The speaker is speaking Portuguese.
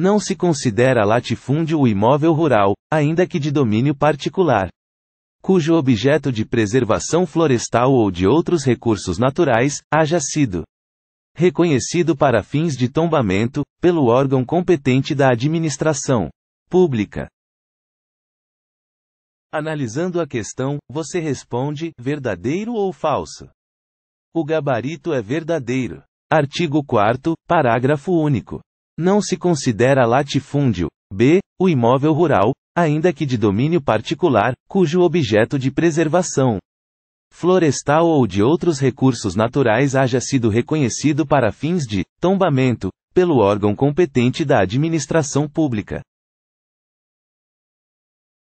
Não se considera latifúndio o imóvel rural, ainda que de domínio particular, cujo objeto de preservação florestal ou de outros recursos naturais haja sido reconhecido para fins de tombamento, pelo órgão competente da administração pública. Analisando a questão, você responde: verdadeiro ou falso? O gabarito é verdadeiro. Artigo 4, parágrafo único. Não se considera latifúndio. B. O imóvel rural, ainda que de domínio particular, cujo objeto de preservação florestal ou de outros recursos naturais haja sido reconhecido para fins de tombamento, pelo órgão competente da administração pública.